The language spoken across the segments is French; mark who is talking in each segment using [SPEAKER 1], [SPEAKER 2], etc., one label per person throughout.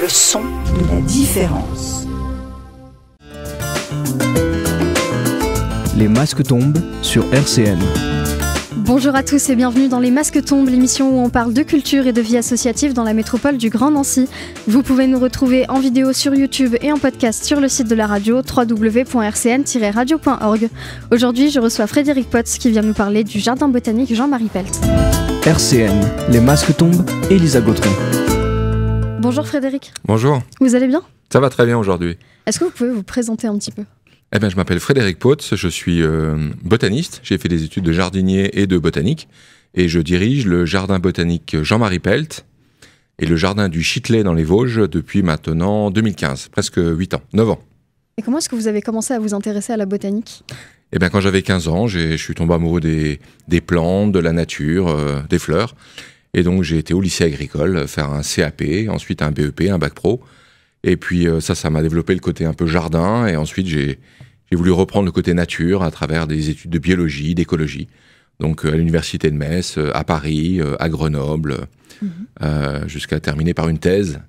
[SPEAKER 1] Le son de la différence. Les masques tombent sur RCN.
[SPEAKER 2] Bonjour à tous et bienvenue dans Les Masques tombent, l'émission où on parle de culture et de vie associative dans la métropole du Grand Nancy. Vous pouvez nous retrouver en vidéo sur YouTube et en podcast sur le site de la radio www.rcn-radio.org. Aujourd'hui, je reçois Frédéric Potts qui vient nous parler du jardin botanique Jean-Marie Pelt.
[SPEAKER 1] RCN, Les Masques tombent, Elisa Gautron.
[SPEAKER 2] Bonjour Frédéric. Bonjour. Vous allez bien
[SPEAKER 1] Ça va très bien aujourd'hui.
[SPEAKER 2] Est-ce que vous pouvez vous présenter un petit peu
[SPEAKER 1] eh bien, je m'appelle Frédéric Potts, je suis euh, botaniste, j'ai fait des études de jardinier et de botanique, et je dirige le jardin botanique Jean-Marie Pelt et le jardin du Chitelet dans les Vosges depuis maintenant 2015, presque 8 ans, 9 ans.
[SPEAKER 2] Et comment est-ce que vous avez commencé à vous intéresser à la botanique
[SPEAKER 1] Eh bien, quand j'avais 15 ans, je suis tombé amoureux des, des plantes, de la nature, euh, des fleurs. Et donc j'ai été au lycée agricole euh, faire un CAP, ensuite un BEP, un bac pro. Et puis euh, ça, ça m'a développé le côté un peu jardin. Et ensuite j'ai voulu reprendre le côté nature à travers des études de biologie, d'écologie. Donc euh, à l'université de Metz, à Paris, à Grenoble, mhm. jusqu'à terminer par une thèse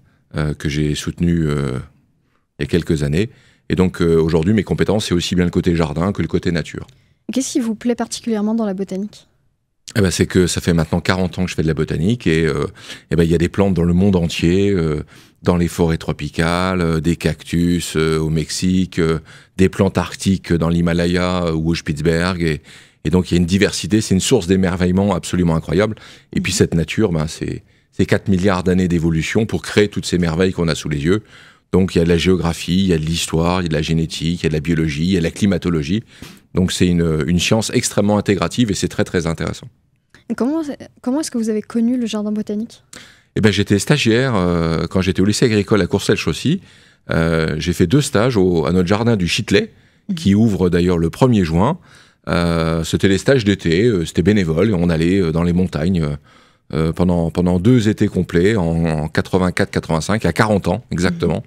[SPEAKER 1] que j'ai soutenue il y a quelques années. Et donc aujourd'hui, mes compétences, c'est aussi bien le côté jardin que le côté nature.
[SPEAKER 2] Qu'est-ce qui vous plaît particulièrement dans la botanique
[SPEAKER 1] eh ben, C'est que ça fait maintenant 40 ans que je fais de la botanique et euh, eh ben, il y a des plantes dans le monde entier, euh, dans les forêts tropicales, euh, des cactus au Mexique, des plantes arctiques dans l'Himalaya ou au Spitzberg. Et, et, donc il y a une diversité, c'est une source d'émerveillement absolument incroyable. Et puis cette nature, ben, c'est 4 milliards d'années d'évolution pour créer toutes ces merveilles qu'on a sous les yeux. Donc il y a de la géographie, il y a de l'histoire, il y a de la génétique, il y a de la biologie, il y a de la climatologie. Donc c'est une, une science extrêmement intégrative et c'est très très intéressant
[SPEAKER 2] comment, comment est-ce que vous avez connu le jardin botanique
[SPEAKER 1] eh ben, J'étais stagiaire euh, quand j'étais au lycée agricole à Courcelles-Chaussy. Euh, j'ai fait deux stages à notre jardin du Chitelet, mhm. qui ouvre d'ailleurs le 1er juin. Euh, c'était les stages d'été, c'était bénévole, et on allait dans les montagnes pendant, pendant deux étés complets, en, 84-85, à 40 ans exactement. Mhm.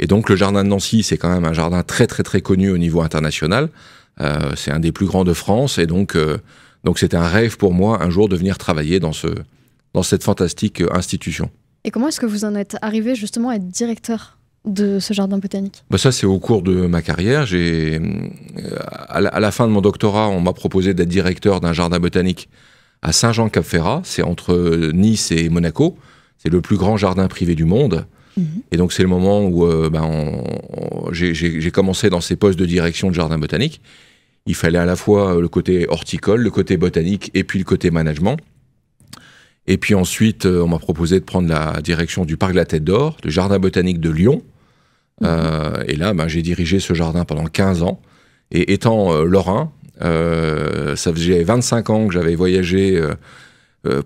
[SPEAKER 1] Et donc le jardin de Nancy, c'est quand même un jardin très très très connu au niveau international. c'est un des plus grands de France, et donc donc c'était un rêve pour moi un jour de venir travailler dans, ce, dans cette fantastique euh, institution.
[SPEAKER 2] Et comment est-ce que vous en êtes arrivé justement à être directeur de ce jardin botanique
[SPEAKER 1] bah, Ça, c'est au cours de ma carrière. J'ai, euh, à, la, fin de mon doctorat, on m'a proposé d'être directeur d'un jardin botanique à Saint-Jean-Cap-Ferrat. C'est entre euh, Nice et Monaco. C'est le plus grand jardin privé du monde. Mhm. Et donc, c'est le moment où ben, j'ai commencé dans ces postes de direction de jardin botanique. Il fallait à la fois euh, le côté horticole, le côté botanique et puis le côté management. Et puis ensuite, euh, on m'a proposé de prendre la direction du parc de la Tête d'Or, le jardin botanique de Lyon. Mhm. Euh, et là, ben, j'ai dirigé ce jardin pendant 15 ans. Et étant lorrain, ça faisait 25 ans que j'avais voyagé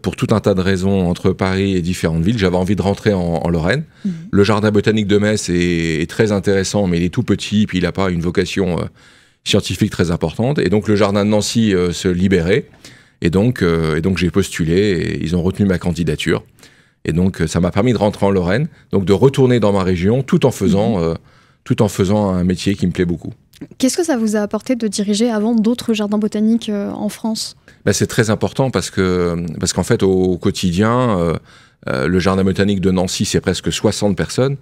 [SPEAKER 1] pour tout un tas de raisons entre Paris et différentes villes. J'avais envie de rentrer en, Lorraine. Mhm. Le jardin botanique de Metz est, très intéressant, mais il est tout petit, puis il n'a pas une vocation scientifique très importante. Et donc le jardin de Nancy euh, se libérait. Et donc, euh, donc j'ai postulé et ils ont retenu ma candidature. Et donc euh, ça m'a permis de rentrer en Lorraine, donc de retourner dans ma région tout en faisant, mhm. tout en faisant un métier qui me plaît beaucoup.
[SPEAKER 2] Qu'est-ce que ça vous a apporté de diriger avant d'autres jardins botaniques en France
[SPEAKER 1] ben, C'est très important parce que parce qu'en fait au quotidien, le jardin botanique de Nancy c'est presque 60 personnes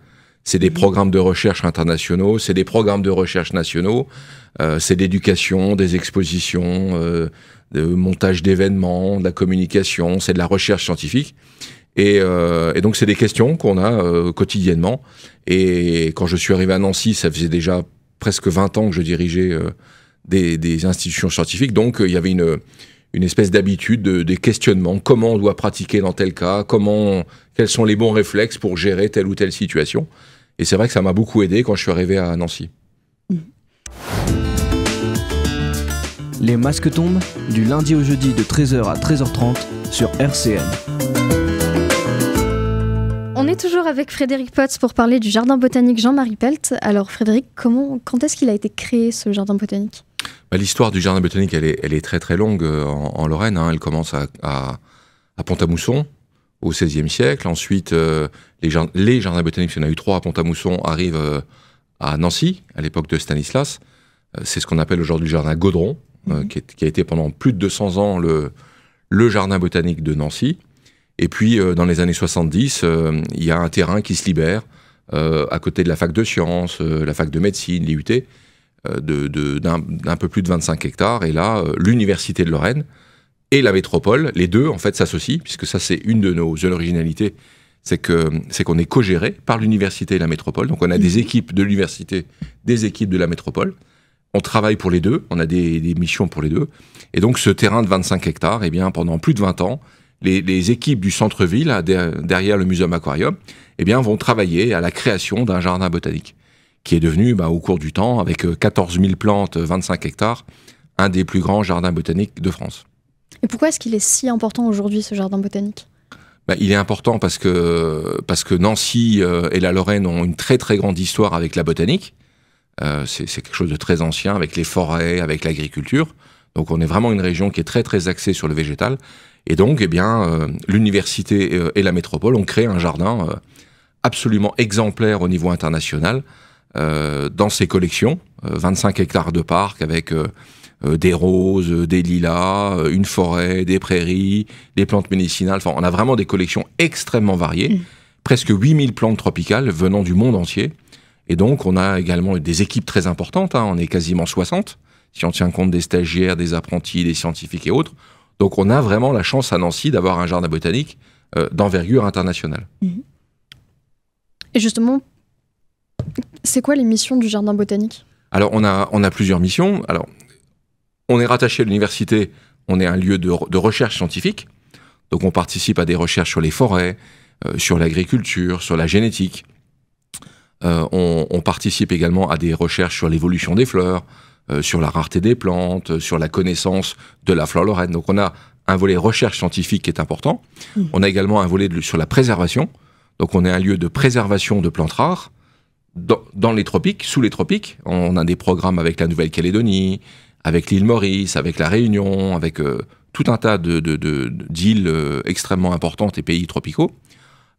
[SPEAKER 1] c'est des programmes de recherche internationaux, c'est des programmes de recherche nationaux, euh, c'est d'éducation, des expositions, euh, de montage d'événements, de la communication, c'est de la recherche scientifique. Et, euh, et donc c'est des questions qu'on a euh, quotidiennement. Et quand je suis arrivé à Nancy, ça faisait déjà presque 20 ans que je dirigeais des, des, institutions scientifiques, donc il y avait une, une espèce d'habitude, de, des questionnements, comment on doit pratiquer dans tel cas, comment, quels sont les bons réflexes pour gérer telle ou telle situation. Et c'est vrai que ça m'a beaucoup aidé quand je suis arrivé à Nancy. Les masques tombent du lundi au jeudi de 13h à 13h30 sur RCN.
[SPEAKER 2] On est toujours avec Frédéric Potts pour parler du jardin botanique Jean-Marie Pelt. Alors Frédéric, comment, quand est-ce qu'il a été créé ce jardin botanique
[SPEAKER 1] bah, L'histoire du jardin botanique, elle est, elle est, très très longue euh, en, Lorraine. Hein. Elle commence à, à Pont-à-Mousson, au XVIe siècle. Ensuite, euh, les, jardins, botaniques, il y en a eu trois à Pont-à-Mousson, arrivent euh, à Nancy, à l'époque de Stanislas. Euh, c'est ce qu'on appelle aujourd'hui le jardin Gaudron, mhm. qui, a été pendant plus de 200 ans le, jardin botanique de Nancy. Et puis, dans les années 70, il y a un terrain qui se libère à côté de la fac de sciences, la fac de médecine, l'IUT, d'un peu plus de 25 hectares. Et là, l'université de Lorraine, et la métropole, les deux en fait s'associent, puisque ça c'est une de nos originalités, c'est que c'est qu'on est, co-géré par l'université et la métropole. Donc on a des mm-hmm. équipes de l'université, des équipes de la métropole. On travaille pour les deux, on a des, missions pour les deux. Et donc ce terrain de 25 hectares, eh bien pendant plus de 20 ans, les, équipes du centre-ville, derrière le Muséum Aquarium, eh bien vont travailler à la création d'un jardin botanique, qui est devenu bah, au cours du temps, avec 14 euh, 000 plantes, 25 hectares, un des plus grands jardins botaniques de France.
[SPEAKER 2] Et pourquoi est-ce qu'il est si important aujourd'hui, ce jardin botanique
[SPEAKER 1] bah, il est important parce que, parce que Nancy euh, et la Lorraine ont une très très grande histoire avec la botanique. Euh, c'est quelque chose de très ancien avec les forêts, avec l'agriculture. Donc on est vraiment une région qui est très très axée sur le végétal. Et donc, eh bien, euh, l'université et la métropole ont créé un jardin absolument exemplaire au niveau international dans ses collections. 25 hectares de parc avec euh, des roses, euh, des lilas, euh, une forêt, des prairies, des plantes médicinales. Enfin, on a vraiment des collections extrêmement variées, mm. presque 8000 plantes tropicales venant du monde entier. Et donc, on a également des équipes très importantes. Hein. On est quasiment 60, si on tient compte des stagiaires, des apprentis, des scientifiques et autres. Donc, on a vraiment la chance à Nancy d'avoir un jardin botanique d'envergure internationale. Mm.
[SPEAKER 2] Et justement, c'est quoi les missions du jardin botanique
[SPEAKER 1] Alors, on a, on a plusieurs missions. Alors, on est rattaché à l'université, on est un lieu de, recherche scientifique, donc on participe à des recherches sur les forêts, euh, sur l'agriculture, sur la génétique. Euh, on, participe également à des recherches sur l'évolution des fleurs, euh, sur la rareté des plantes, sur la connaissance de la flore lorraine. Donc on a un volet recherche scientifique qui est important. Mmh. On a également un volet sur la préservation. Donc on est un lieu de préservation de plantes rares dans, dans les tropiques, sous les tropiques. On a des programmes avec la Nouvelle-Calédonie, avec l'île Maurice, avec la Réunion, avec euh, tout un tas d'îles de, de, euh, extrêmement importantes et pays tropicaux.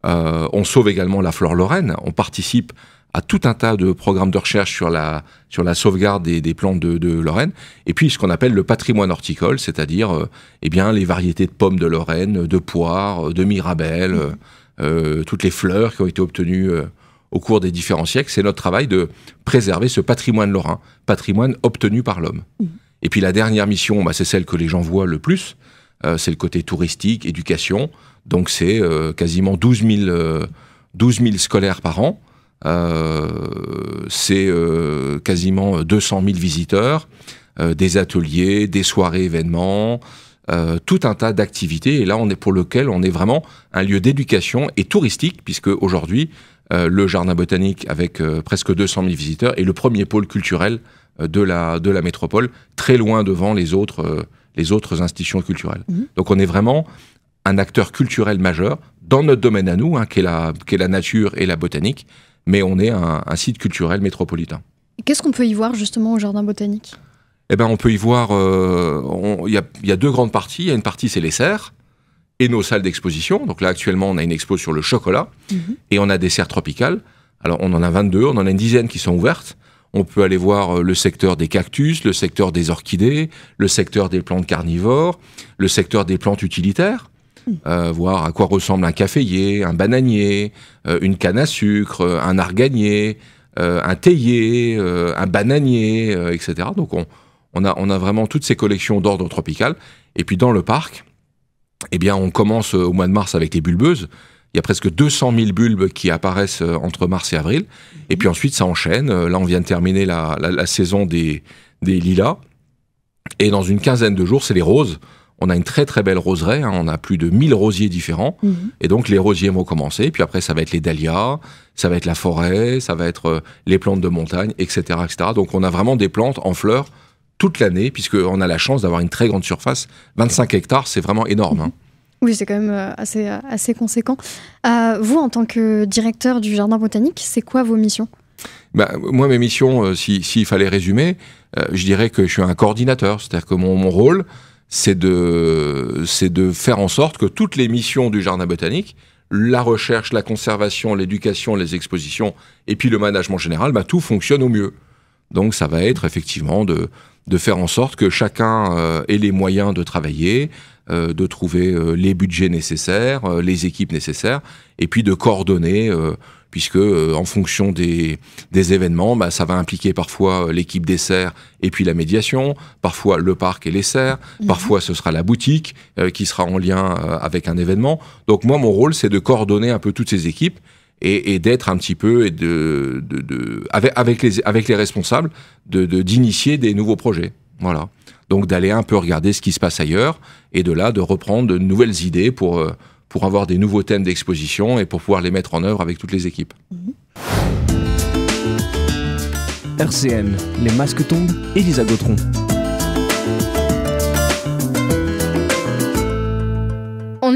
[SPEAKER 1] Euh, on sauve également la flore lorraine. On participe à tout un tas de programmes de recherche sur la, sur la sauvegarde des, des plantes de, de, Lorraine. Et puis ce qu'on appelle le patrimoine horticole, c'est-à-dire euh, eh bien les variétés de pommes de Lorraine, de poires, de mirabelles, mmh. euh, toutes les fleurs qui ont été obtenues au cours des différents siècles, c'est notre travail de préserver ce patrimoine lorrain, patrimoine obtenu par l'homme. Mm. Et puis la dernière mission, bah, c'est celle que les gens voient le plus, euh, c'est le côté touristique, éducation. Donc c'est euh, quasiment 12 000, euh, scolaires par an, c'est quasiment 200 000 visiteurs, des ateliers, des soirées, événements, tout un tas d'activités. Et là, on est pour lequel on est vraiment un lieu d'éducation et touristique, puisque aujourd'hui, euh, le jardin botanique avec euh, presque 200 000 visiteurs et le premier pôle culturel euh, de la, de la métropole, très loin devant les autres, les autres institutions culturelles. Mhm. Donc on est vraiment un acteur culturel majeur dans notre domaine à nous, hein, qui est, la, la nature et la botanique, mais on est un, site culturel métropolitain.
[SPEAKER 2] Qu'est-ce qu'on peut y voir justement au jardin botanique
[SPEAKER 1] eh ben, on peut y voir, il y, y, a deux grandes parties. Il y a une partie, c'est les serres, et nos salles d'exposition. Donc là, actuellement, on a une expo sur le chocolat mhm. et on a des serres tropicales. Alors, on en a 22, on en a une dizaine qui sont ouvertes. On peut aller voir euh, le secteur des cactus, le secteur des orchidées, le secteur des plantes carnivores, le secteur des plantes utilitaires. Mhm. Euh, voir à quoi ressemble un caféier, un bananier, euh, une canne à sucre, un arganier, un théier, un bananier, etc. Donc on, a, on a vraiment toutes ces collections d'ordre tropical. Et puis dans le parc, eh bien, on commence euh, au mois de mars avec les bulbeuses. Il y a presque 200 000 bulbes qui apparaissent euh, entre mars et avril. Et puis ensuite, ça enchaîne. Euh, là, on vient de terminer la, saison des, lilas. Et dans une quinzaine de jours, c'est les roses. On a une très très belle roseraie. Hein. On a plus de 1000 rosiers différents. Mhm. Et donc, les rosiers vont commencer. Et puis après, ça va être les dahlias, ça va être la forêt, ça va être les plantes de montagne, etc. etc. Donc, on a vraiment des plantes en fleurs toute l'année, puisqu'on a la chance d'avoir une très grande surface. 25 hectares, c'est vraiment énorme. Hein. Mhm.
[SPEAKER 2] Oui, c'est quand même euh, assez, euh, assez conséquent. Euh, vous, en tant que directeur du Jardin botanique, c'est quoi vos missions
[SPEAKER 1] bah, Moi, mes missions, s'il fallait résumer, je dirais que je suis un coordinateur. C'est-à-dire que mon, rôle, c'est de, de faire en sorte que toutes les missions du Jardin botanique, la recherche, la conservation, l'éducation, les expositions, et puis le management général, bah, tout fonctionne au mieux. Donc ça va être effectivement de, faire en sorte que chacun euh, ait les moyens de travailler, euh, de trouver euh, les budgets nécessaires, les équipes nécessaires, et puis de coordonner, puisque en fonction des, événements, bah, ça va impliquer parfois l'équipe des serres et puis la médiation, parfois le parc et les serres, mhm. parfois ce sera la boutique qui sera en lien avec un événement. Donc moi, mon rôle, c'est de coordonner un peu toutes ces équipes et, d'être un petit peu et de, avec, les, avec les responsables d'initier des nouveaux projets. Voilà. Donc d'aller un peu regarder ce qui se passe ailleurs et de là de reprendre de nouvelles idées pour, euh, pour avoir des nouveaux thèmes d'exposition et pour pouvoir les mettre en œuvre avec toutes les équipes. Mm-hmm. RCN, les masques tombent, les agotrons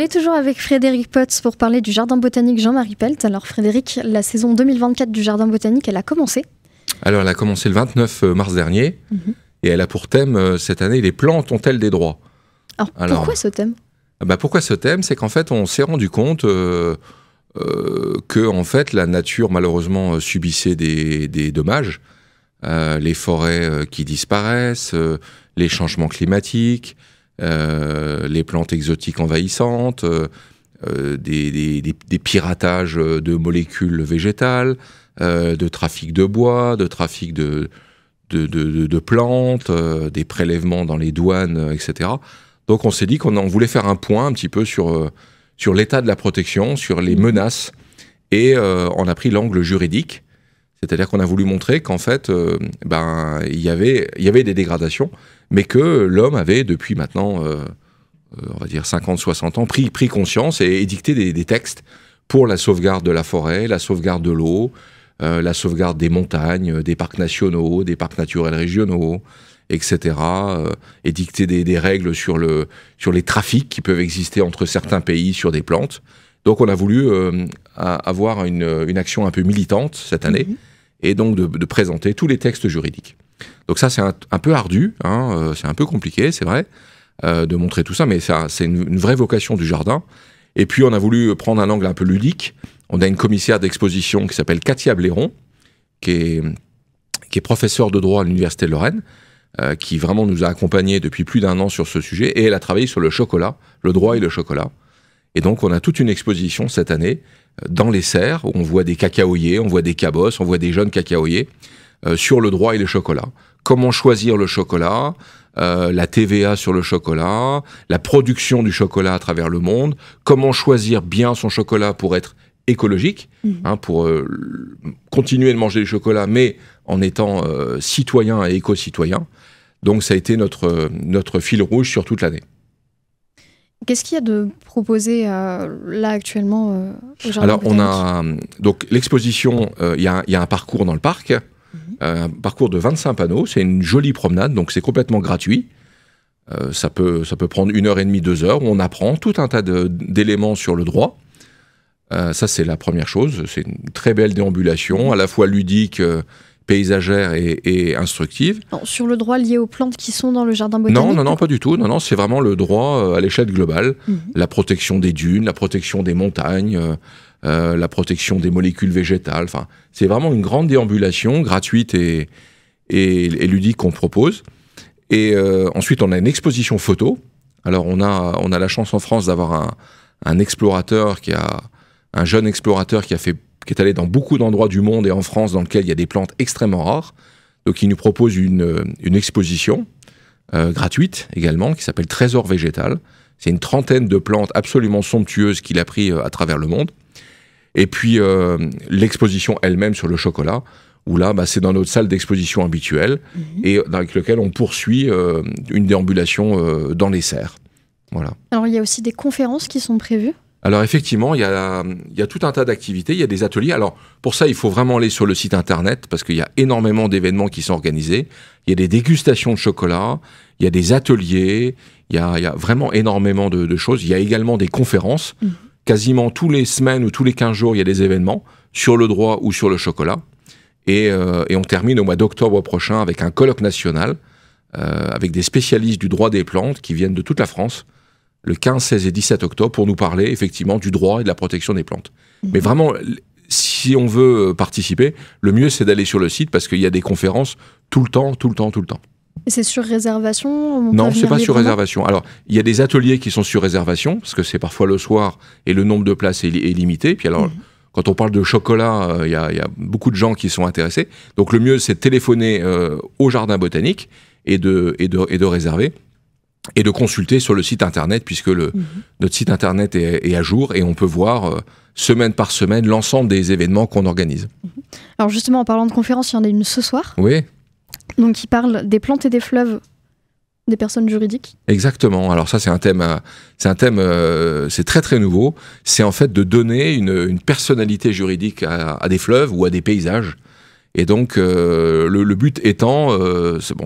[SPEAKER 2] est toujours avec Frédéric Potts pour parler du jardin botanique Jean-Marie Pelt. Alors Frédéric, la saison 2024 du jardin botanique, elle a commencé
[SPEAKER 1] Alors elle a commencé le 29 euh, mars dernier mhm. et elle a pour thème euh, cette année les plantes ont-elles des droits Alors, pourquoi ce thème ah bah pourquoi ce thème C'est qu'en fait, on s'est rendu compte euh, que en fait, la nature, malheureusement, subissait des, dommages. les forêts qui disparaissent, les changements climatiques, euh, les plantes exotiques envahissantes, euh, euh, des, piratages de molécules végétales, de trafic de bois, de trafic de, de, plantes, des prélèvements dans les douanes, etc. Donc on s'est dit qu'on voulait faire un point un petit peu sur, sur l'état de la protection, sur les mm-hmm. menaces, et on a pris l'angle juridique, c'est-à-dire qu'on a voulu montrer qu'en fait, ben, y il y avait des dégradations, mais que l'homme avait depuis maintenant, euh, euh, on va dire 50-60 ans, pris, conscience et édicté des, textes pour la sauvegarde de la forêt, la sauvegarde de l'eau, euh, la sauvegarde des montagnes, des parcs nationaux, des parcs naturels régionaux, etc. et des, règles sur, le, sur les trafics qui peuvent exister entre certains pays sur des plantes. Donc on a voulu avoir une, action un peu militante cette année, mhm. et donc de présenter tous les textes juridiques. Donc ça, c'est un, peu ardu, hein, euh, c'est un peu compliqué, c'est vrai, euh, de montrer tout ça, mais c'est une, vraie vocation du jardin. Et puis, on a voulu prendre un angle un peu ludique. On a une commissaire d'exposition qui s'appelle Katia Bléron, qui est, professeure de droit à l'Université de Lorraine, euh, qui vraiment nous a accompagnés depuis plus d'un an sur ce sujet. Et elle a travaillé sur le chocolat, le droit et le chocolat. Et donc, on a toute une exposition cette année dans les serres, où on voit des cacaoyers, on voit des cabosses, on voit des jeunes cacaoyers. Euh, sur le droit et les chocolats. Comment choisir le chocolat euh, la TVA sur le chocolat, la production du chocolat à travers le monde, comment choisir bien son chocolat pour être écologique, mmh. hein, pour euh, continuer de manger du chocolat, mais en étant euh, citoyen et éco-citoyen. Donc ça a été notre, notre fil rouge sur toute l'année.
[SPEAKER 2] Qu'est-ce qu'il y a de proposé là actuellement Alors on
[SPEAKER 1] a donc l'exposition, il y, y, a un parcours dans le parc euh, un parcours de 25 panneaux. C'est une jolie promenade, donc c'est complètement gratuit. Euh, ça, peut, ça peut prendre une heure et demie, deux heures. On apprend tout un tas d'éléments sur le droit. Euh, ça, c'est la première chose. C'est une très belle déambulation, à la fois ludique, paysagère et, instructive.
[SPEAKER 2] sur le droit lié aux plantes qui sont dans le jardin botanique Non, non, non, pas
[SPEAKER 1] du tout. Non, non, c'est vraiment le droit à l'échelle globale. Mhm. La protection des dunes, la protection des montagnes, euh, la protection des molécules végétales. Enfin, c'est vraiment une grande déambulation gratuite et, et, ludique qu'on propose. Et euh, ensuite, on a une exposition photo. Alors, on a, on a la chance en France d'avoir un, un, explorateur qui a, un jeune explorateur qui a fait, qui est allé dans beaucoup d'endroits du monde et en France dans lequel il y a des plantes extrêmement rares. Donc, il nous propose une, une exposition euh, gratuite également qui s'appelle Trésor végétal. C'est une trentaine de plantes absolument somptueuses qu'il a pris à travers le monde. Et puis euh, l'exposition elle-même sur le chocolat, où là, bah, c'est dans notre salle d'exposition habituelle, mhm. et avec lequel on poursuit euh, une déambulation euh, dans les serres. Voilà.
[SPEAKER 2] Alors il y a aussi des conférences qui sont prévues
[SPEAKER 1] alors effectivement, il y, a, tout un tas d'activités, il y a des ateliers. Alors pour ça, il faut vraiment aller sur le site internet parce qu'il y a énormément d'événements qui sont organisés. Il y a des dégustations de chocolat, il y a des ateliers, il y a, vraiment énormément de, choses. Il y a également des conférences. Mhm quasiment tous les semaines ou tous les 15 jours, il y a des événements sur le droit ou sur le chocolat. Et, euh, on termine au mois d'octobre prochain avec un colloque national euh, avec des spécialistes du droit des plantes qui viennent de toute la France le 15, 16 et 17 octobre pour nous parler effectivement du droit et de la protection des plantes. Mhm. Mais vraiment, si on veut euh, participer, le mieux c'est d'aller sur le site parce qu'il y a des conférences tout le temps, tout le temps, tout le temps.
[SPEAKER 2] C'est sur réservation Non, c'est pas sur réservation.
[SPEAKER 1] Alors, il y a des ateliers qui sont sur réservation, parce que c'est parfois le soir et le nombre de places est, limité. Puis alors, mhm. quand on parle de chocolat, euh, il y, a beaucoup de gens qui sont intéressés. Donc, le mieux, c'est de téléphoner euh, au jardin botanique et de, et et de réserver et de consulter sur le site internet, puisque le, mhm. notre site internet est, à jour et on peut voir euh, semaine par semaine l'ensemble des événements qu'on organise. Mhm.
[SPEAKER 2] Alors justement, en parlant de conférences, il y en a une ce soir. Oui donc il parle des plantes et des fleuves des personnes juridiques
[SPEAKER 1] Exactement. Alors ça, c'est un thème, euh, c'est un thème, euh, c'est très très nouveau. C'est en fait de donner une, personnalité juridique à, des fleuves ou à des paysages. Et donc euh, le, but étant,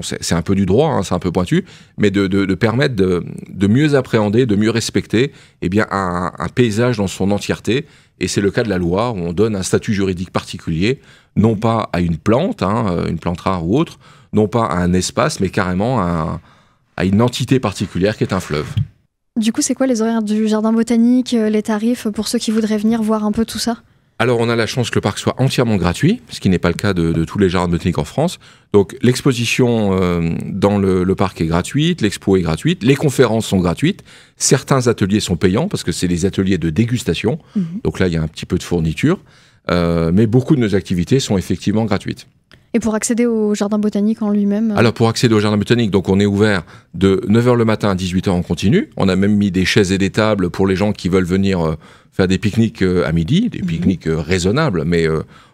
[SPEAKER 1] c'est un peu du droit, hein, c'est un peu pointu, mais de, permettre de, mieux appréhender, de mieux respecter, eh bien un, un paysage dans son entièreté. Et c'est le cas de la loi où on donne un statut juridique particulier non pas à une plante, hein, euh, une plante rare ou autre, non pas à un espace, mais carrément à, une entité particulière qui est un fleuve.
[SPEAKER 2] Du coup, c'est quoi les horaires du jardin botanique, euh, les tarifs pour ceux qui voudraient venir voir un peu tout ça
[SPEAKER 1] alors, on a la chance que le parc soit entièrement gratuit, ce qui n'est pas le cas de, tous les jardins botaniques en France. Donc, l'exposition euh, dans le, parc est gratuite, l'expo est gratuite, les conférences sont gratuites, certains ateliers sont payants parce que c'est les ateliers de dégustation. Mhm. Donc là, il y a un petit peu de fourniture. Euh, mais beaucoup de nos activités sont effectivement gratuites.
[SPEAKER 2] Et pour accéder au jardin botanique en lui-même
[SPEAKER 1] euh, Alors pour accéder au jardin botanique, donc on est ouvert de 9h le matin à 18h en continu. On a même mis des chaises et des tables pour les gens qui veulent venir euh, faire des pique-niques à midi, des mhm. pique-niques raisonnables, mais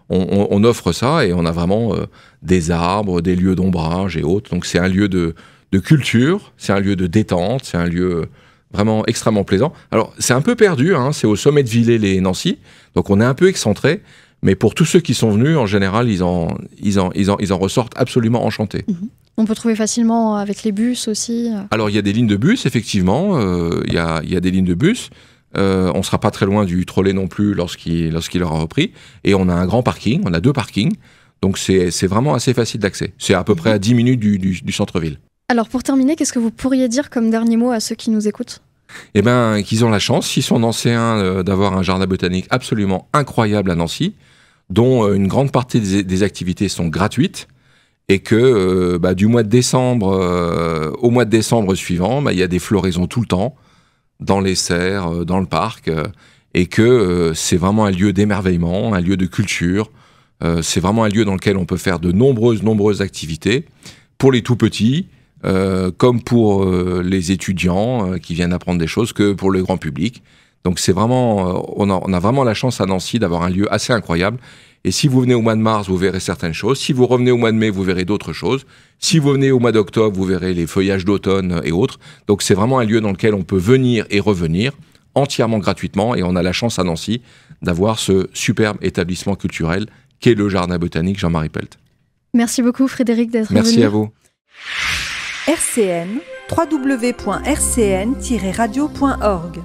[SPEAKER 1] on, offre ça et on a vraiment des arbres, des lieux d'ombrage et autres. Donc c'est un lieu de, de culture, c'est un lieu de détente, c'est un lieu vraiment extrêmement plaisant. Alors, c'est un peu perdu, hein, c'est au sommet de Villers les Nancy, donc on est un peu excentré, mais pour tous ceux qui sont venus, en général, ils en, ils ils ils en ressortent absolument enchantés. Mhm.
[SPEAKER 2] On peut trouver facilement avec les bus aussi euh.
[SPEAKER 1] Alors, il y a des lignes de bus, effectivement, euh, il, y a, y, a, des lignes de bus. Euh, on ne sera pas très loin du trolley non plus lorsqu'il lorsqu'il aura repris. Et on a un grand parking, on a deux parkings. Donc c'est vraiment assez facile d'accès. C'est à peu près à 10 minutes du centre-ville.
[SPEAKER 2] Alors pour terminer, qu'est-ce que vous pourriez dire comme dernier mot à ceux qui nous écoutent
[SPEAKER 1] et eh ben, qu'ils ont la chance, s'ils sont nancéens, euh, d'avoir un jardin botanique absolument incroyable à Nancy, dont euh, une grande partie des, activités sont gratuites, et que euh, bah, du mois de décembre au mois de décembre suivant, bah, il y a des floraisons tout le temps, dans les serres, dans le parc, et que c'est vraiment un lieu d'émerveillement, un lieu de culture, c'est vraiment un lieu dans lequel on peut faire de nombreuses, nombreuses activités, pour les tout-petits, euh, comme pour euh, les étudiants euh, qui viennent apprendre des choses, que pour le grand public. Donc c'est vraiment, on a, on, a, vraiment la chance à Nancy d'avoir un lieu assez incroyable. Et si vous venez au mois de mars, vous verrez certaines choses. Si vous revenez au mois de mai, vous verrez d'autres choses. Si vous venez au mois d'octobre, vous verrez les feuillages d'automne et autres. Donc c'est vraiment un lieu dans lequel on peut venir et revenir entièrement gratuitement. Et on a la chance à Nancy d'avoir ce superbe établissement culturel qu'est le Jardin botanique Jean-Marie Pelt.
[SPEAKER 2] Merci beaucoup Frédéric d'être venu. Merci à
[SPEAKER 1] vous. RCN www.rcn-radio.org